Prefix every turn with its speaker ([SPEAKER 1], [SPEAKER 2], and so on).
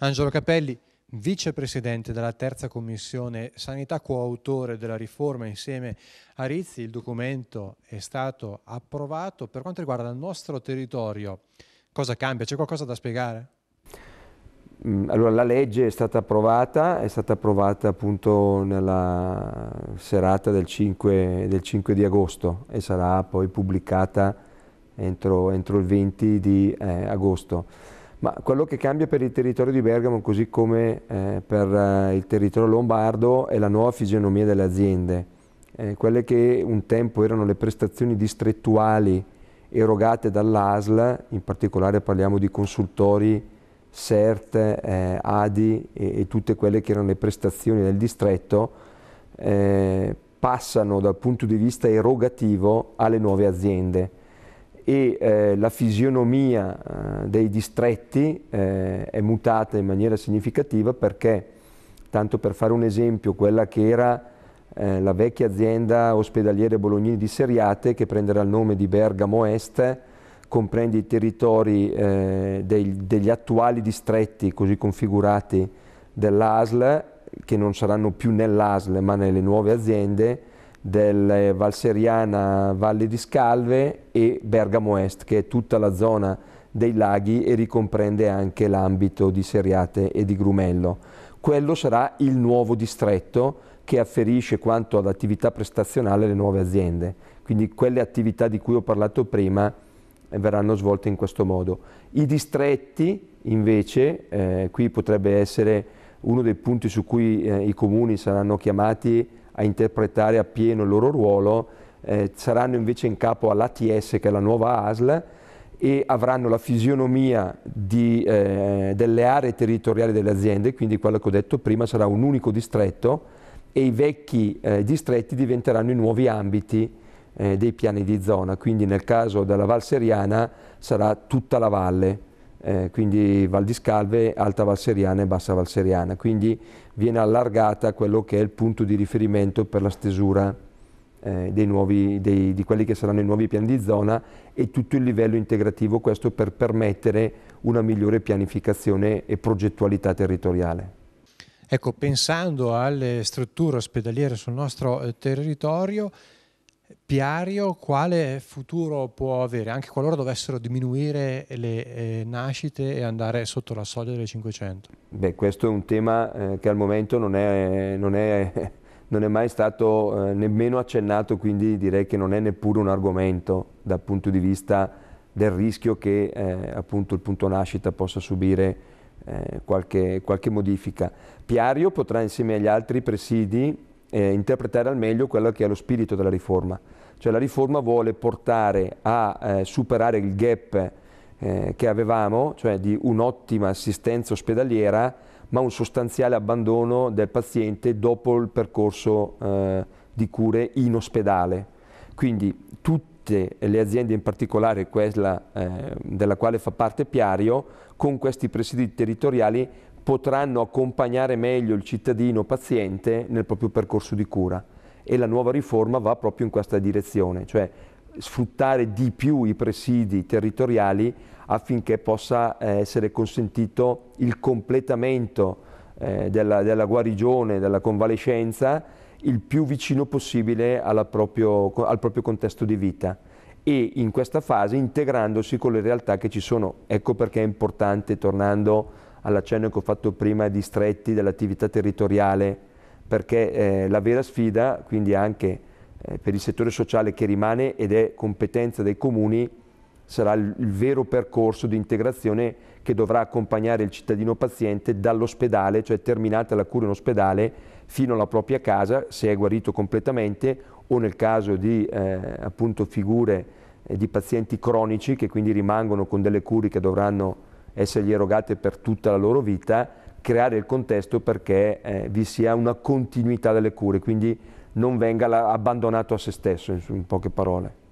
[SPEAKER 1] Angelo Capelli, vicepresidente della terza commissione sanità, coautore della riforma insieme a Rizzi. Il documento è stato approvato. Per quanto riguarda il nostro territorio, cosa cambia? C'è qualcosa da spiegare?
[SPEAKER 2] Mm, allora, la legge è stata approvata, è stata approvata appunto nella serata del 5, del 5 di agosto e sarà poi pubblicata entro, entro il 20 di eh, agosto. Ma quello che cambia per il territorio di Bergamo, così come eh, per eh, il territorio lombardo, è la nuova fisionomia delle aziende. Eh, quelle che un tempo erano le prestazioni distrettuali erogate dall'ASL, in particolare parliamo di consultori, CERT, eh, ADI e, e, tutte quelle che erano le prestazioni del distretto, eh, passano dal punto di vista erogativo alle nuove aziende e eh, la fisionomia eh, dei distretti eh, è mutata in maniera significativa perché, tanto per fare un esempio, quella che era eh, la vecchia azienda ospedaliere Bolognini di Seriate, che prenderà il nome di Bergamo Est, comprende i territori eh, dei, degli attuali distretti così configurati dell'ASL, che non saranno più nell'ASL ma nelle nuove aziende, del Val Seriana, Valle di Scalve e Bergamo Est, che è tutta la zona dei laghi e ricomprende anche l'ambito di Seriate e di Grumello. Quello sarà il nuovo distretto che afferisce quanto all'attività prestazionale le nuove aziende. Quindi quelle attività di cui ho parlato prima eh, verranno svolte in questo modo. I distretti invece, eh, qui potrebbe essere uno dei punti su cui eh, i comuni saranno chiamati a interpretare appieno il loro ruolo, eh, saranno invece in capo all'ATS che è la nuova ASL e avranno la fisionomia di, eh, delle aree territoriali delle aziende, quindi quello che ho detto prima sarà un unico distretto e i vecchi eh, distretti diventeranno i nuovi ambiti eh, dei piani di zona, quindi nel caso della Val Seriana sarà tutta la valle eh, quindi Val di Scalve, Alta Valseriana e Bassa Valseriana, quindi viene allargata quello che è il punto di riferimento per la stesura eh, dei nuovi, dei, di quelli che saranno i nuovi piani di zona e tutto il livello integrativo, questo per permettere una migliore pianificazione e progettualità territoriale.
[SPEAKER 1] Ecco, pensando alle strutture ospedaliere sul nostro eh, territorio, Piario quale futuro può avere, anche qualora dovessero diminuire le eh, nascite e andare sotto la soglia delle 500?
[SPEAKER 2] Beh, questo è un tema eh, che al momento non è, non è, non è mai stato eh, nemmeno accennato, quindi direi che non è neppure un argomento dal punto di vista del rischio che eh, appunto il punto nascita possa subire eh, qualche, qualche modifica. Piario potrà insieme agli altri presidi eh, interpretare al meglio quello che è lo spirito della riforma. Cioè la riforma vuole portare a eh, superare il gap eh, che avevamo, cioè di un'ottima assistenza ospedaliera, ma un sostanziale abbandono del paziente dopo il percorso eh, di cure in ospedale. Quindi tutte le aziende, in particolare quella eh, della quale fa parte Piario, con questi presidi territoriali potranno accompagnare meglio il cittadino paziente nel proprio percorso di cura e la nuova riforma va proprio in questa direzione, cioè sfruttare di più i presidi territoriali affinché possa eh, essere consentito il completamento eh, della, della, guarigione, della convalescenza, il più vicino possibile proprio, al proprio contesto di vita e in questa fase integrandosi con le realtà che ci sono. Ecco perché è importante, tornando all'accenno che ho fatto prima ai distretti dell'attività territoriale, perché eh, la vera sfida, quindi anche eh, per il settore sociale che rimane ed è competenza dei comuni, sarà il, il vero percorso di integrazione che dovrà accompagnare il cittadino paziente dall'ospedale, cioè terminata la cura in ospedale, fino alla propria casa, se è guarito completamente, o nel caso di eh, appunto figure eh, di pazienti cronici che quindi rimangono con delle cure che dovranno essergli erogate per tutta la loro vita, creare il contesto perché eh, vi sia una continuità delle cure, quindi non venga la, abbandonato a se stesso, in, in poche parole.